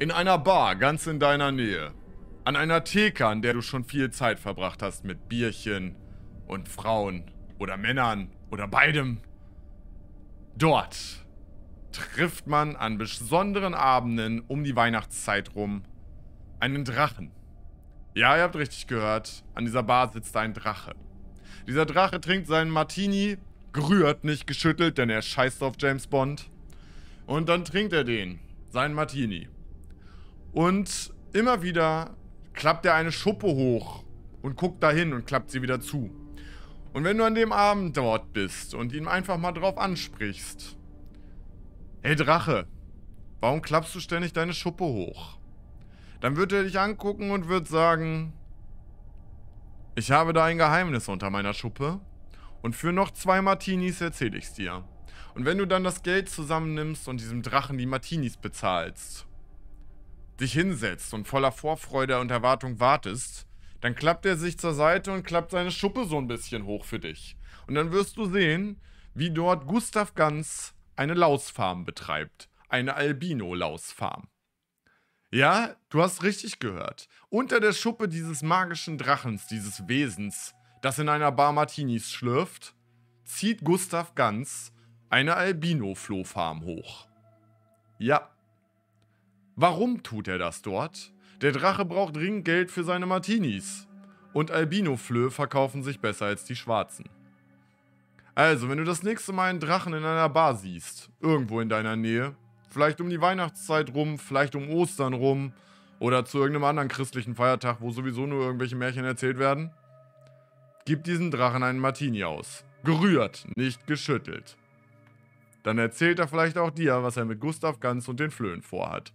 In einer Bar ganz in deiner Nähe. An einer Theke, an der du schon viel Zeit verbracht hast mit Bierchen und Frauen oder Männern oder beidem. Dort trifft man an besonderen Abenden um die Weihnachtszeit rum einen Drachen. Ja, ihr habt richtig gehört. An dieser Bar sitzt ein Drache. Dieser Drache trinkt seinen Martini, gerührt, nicht geschüttelt, denn er scheißt auf James Bond. Und dann trinkt er den, seinen Martini. Und immer wieder klappt er eine Schuppe hoch und guckt dahin und klappt sie wieder zu. Und wenn du an dem Abend dort bist und ihn einfach mal drauf ansprichst. Hey Drache, warum klappst du ständig deine Schuppe hoch? Dann wird er dich angucken und wird sagen, ich habe da ein Geheimnis unter meiner Schuppe und für noch zwei Martinis erzähle ich es dir. Und wenn du dann das Geld zusammennimmst und diesem Drachen die Martinis bezahlst, dich hinsetzt und voller Vorfreude und Erwartung wartest, dann klappt er sich zur Seite und klappt seine Schuppe so ein bisschen hoch für dich. Und dann wirst du sehen, wie dort Gustav Ganz eine Lausfarm betreibt. Eine Albino-Lausfarm. Ja, du hast richtig gehört. Unter der Schuppe dieses magischen Drachens, dieses Wesens, das in einer Bar Martinis schlürft, zieht Gustav Ganz eine Albino-Flohfarm hoch. Ja, Warum tut er das dort? Der Drache braucht dringend Geld für seine Martinis. Und Albino-Flöhe verkaufen sich besser als die Schwarzen. Also, wenn du das nächste Mal einen Drachen in einer Bar siehst, irgendwo in deiner Nähe, vielleicht um die Weihnachtszeit rum, vielleicht um Ostern rum oder zu irgendeinem anderen christlichen Feiertag, wo sowieso nur irgendwelche Märchen erzählt werden, gib diesem Drachen einen Martini aus. Gerührt, nicht geschüttelt. Dann erzählt er vielleicht auch dir, was er mit Gustav Ganz und den Flöhen vorhat.